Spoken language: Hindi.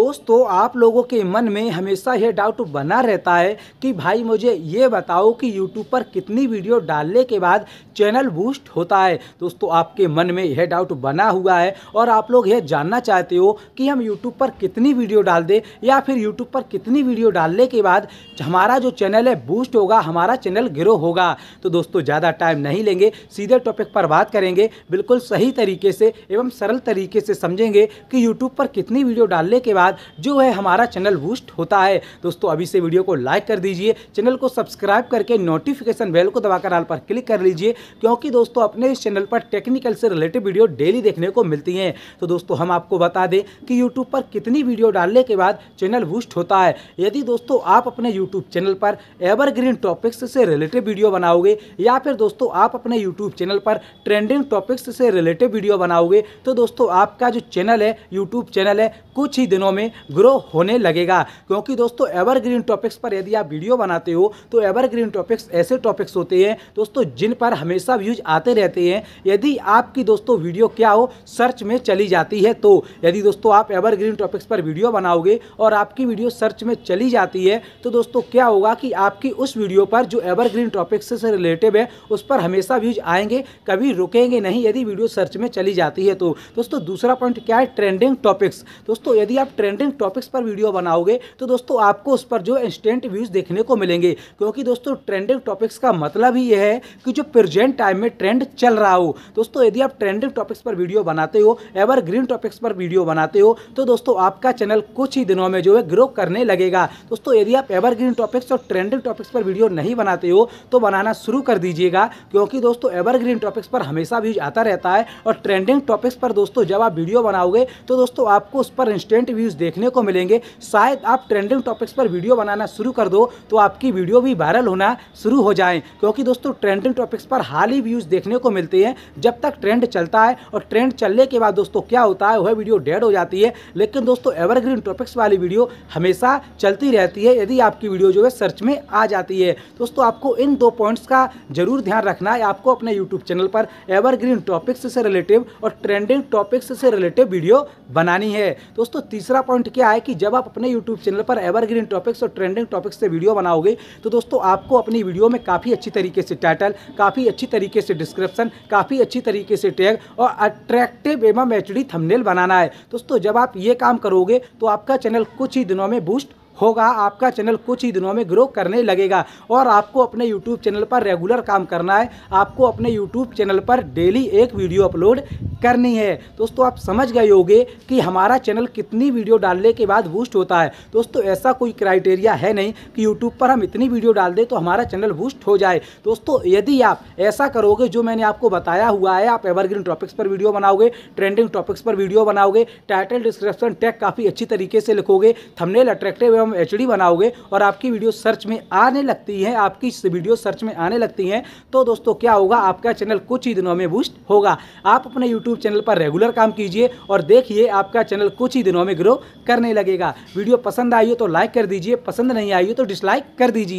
दोस्तों आप लोगों के मन में हमेशा यह डाउट बना रहता है कि भाई मुझे ये बताओ कि यूट्यूब पर कितनी वीडियो डालने के बाद चैनल बूस्ट होता है दोस्तों आपके मन में यह डाउट बना हुआ है और आप लोग यह जानना चाहते हो कि हम यूट्यूब पर कितनी वीडियो डाल दें या फिर यूट्यूब पर कितनी वीडियो डालने के बाद हमारा जो चैनल है बूस्ट होगा हमारा चैनल ग्रो होगा तो दोस्तों ज़्यादा टाइम नहीं लेंगे सीधे टॉपिक पर बात करेंगे बिल्कुल सही तरीके से एवं सरल तरीके से समझेंगे कि यूट्यूब पर कितनी वीडियो डालने के बाद बाद जो है हमारा चैनल बूस्ट होता है दोस्तों अभी से वीडियो को लाइक कर दीजिए चैनल को सब्सक्राइब करके नोटिफिकेशन बेल को दबाकर आल पर क्लिक कर लीजिए क्योंकि दोस्तों अपने इस चैनल पर टेक्निकल से रिलेटेड वीडियो डेली देखने को मिलती हैं तो दोस्तों हम आपको बता दें कि यूट्यूब पर कितनी वीडियो डालने के बाद चैनल बूस्ट होता है यदि दोस्तों आप अपने यूट्यूब चैनल पर एवरग्रीन टॉपिक्स से रिलेटेड वीडियो बनाओगे या फिर दोस्तों आप अपने यूट्यूब चैनल पर ट्रेंडिंग टॉपिक्स से रिलेटेड वीडियो बनाओगे तो दोस्तों आपका जो चैनल है यूट्यूब चैनल है कुछ ही दिनों में में ग्रो होने लगेगा क्योंकि दोस्तों एवरग्रीन टॉपिक्स पर यदि आप वीडियो बनाते हो तो एवरग्रीन टॉपिक्स ऐसे टॉपिक्स होते हैं दोस्तों जिन पर हमेशा व्यूज आते रहते हैं यदि आपकी दोस्तों वीडियो क्या हो सर्च में चली जाती है तो यदि दोस्तों आप एवरग्रीन टॉपिक्स पर वीडियो बनाओगे और आपकी वीडियो सर्च में चली जाती है तो दोस्तों क्या होगा कि आपकी उस वीडियो पर जो एवरग्रीन टॉपिक्स से रिलेटिव है उस पर हमेशा व्यूज आएंगे कभी रुकेंगे नहीं यदि वीडियो सर्च में चली जाती है तो दोस्तों दूसरा पॉइंट क्या है ट्रेंडिंग टॉपिक्स दोस्तों यदि आप ट्रेंडिंग टॉपिक्स पर वीडियो बनाओगे तो दोस्तों आपको उस पर जो इंस्टेंट व्यूज़ देखने को मिलेंगे क्योंकि दोस्तों ट्रेंडिंग टॉपिक्स का मतलब ही यह है कि जो प्रेजेंट टाइम में ट्रेंड चल रहा हो दोस्तों यदि आप ट्रेंडिंग टॉपिक्स पर वीडियो बनाते हो एवर ग्रीन टॉपिक्स पर वीडियो बनाते हो तो दोस्तों आपका चैनल कुछ ही दिनों में जो है ग्रो करने लगेगा दोस्तों यदि आप एवरग्रीन टॉपिक्स और ट्रेंडिंग टॉपिक्स पर वीडियो नहीं बनाते हो तो बनाना शुरू कर दीजिएगा क्योंकि दोस्तों एवर ग्रीन टॉपिक्स पर हमेशा व्यूज आता रहता है और ट्रेंडिंग टॉपिक्स पर दोस्तों जब आप वीडियो बनाओगे तो दोस्तों आपको उस पर इंस्टेंट व्यूज व्यूज़ देखने को मिलेंगे शायद आप ट्रेंडिंग टॉपिक्स पर वीडियो बनाना शुरू कर दो तो आपकी वीडियो भी वायरल होना शुरू हो जाए क्योंकि दोस्तों ट्रेंडिंग टॉपिक्स पर हाल ही व्यूज़ देखने को मिलते हैं जब तक ट्रेंड चलता है और ट्रेंड चलने के बाद दोस्तों क्या होता है वह वीडियो डेड हो जाती है लेकिन दोस्तों एवरग्रीन टॉपिक्स वाली वीडियो हमेशा चलती रहती है यदि आपकी वीडियो जो है सर्च में आ जाती है दोस्तों आपको इन दो पॉइंट्स का जरूर ध्यान रखना है आपको अपने यूट्यूब चैनल पर एवरग्रीन टॉपिक्स से रिलेटिव और ट्रेंडिंग टॉपिक्स से रिलेटिव वीडियो बनानी है दोस्तों तीसरा दूसरा पॉइंट क्या है कि जब आप अपने यूट्यूब चैनल पर एवरग्रीन टॉपिक्स और ट्रेंडिंग टॉपिक्स से वीडियो बनाओगे तो दोस्तों आपको अपनी वीडियो में काफ़ी अच्छी तरीके से टाइटल काफ़ी अच्छी तरीके से डिस्क्रिप्शन काफ़ी अच्छी तरीके से टैग और अट्रैक्टिव एवं एच थंबनेल बनाना है दोस्तों जब आप ये काम करोगे तो आपका चैनल कुछ ही दिनों में बूस्ट होगा आपका चैनल कुछ ही दिनों में ग्रो करने लगेगा और आपको अपने यूट्यूब चैनल पर रेगुलर काम करना है आपको अपने यूट्यूब चैनल पर डेली एक वीडियो अपलोड करनी है दोस्तों आप समझ गए होगे कि हमारा चैनल कितनी वीडियो डालने के बाद बूस्ट होता है दोस्तों ऐसा कोई क्राइटेरिया है नहीं कि यूट्यूब पर हम इतनी वीडियो डाल दें तो हमारा चैनल बूस्ट हो जाए दोस्तों यदि आप ऐसा करोगे जो मैंने आपको बताया हुआ है आप एवरग्रीन टॉपिक्स पर वीडियो बनाओगे ट्रेंडिंग टॉपिक्स पर वीडियो बनाओगे टाइटल डिस्क्रिप्शन टैग काफ़ी अच्छी तरीके से लिखोगे थमनेल अट्रैक्टिव एवं एच बनाओगे और आपकी वीडियो सर्च में आने लगती है आपकी वीडियो सर्च में आने लगती हैं तो दोस्तों क्या होगा आपका चैनल कुछ ही दिनों में बूस्ट होगा आप अपने यूट्यूब यूट्यूब चैनल पर रेगुलर काम कीजिए और देखिए आपका चैनल कुछ ही दिनों में ग्रो करने लगेगा वीडियो पसंद आई हो तो लाइक कर दीजिए पसंद नहीं आई हो तो डिसलाइक कर दीजिए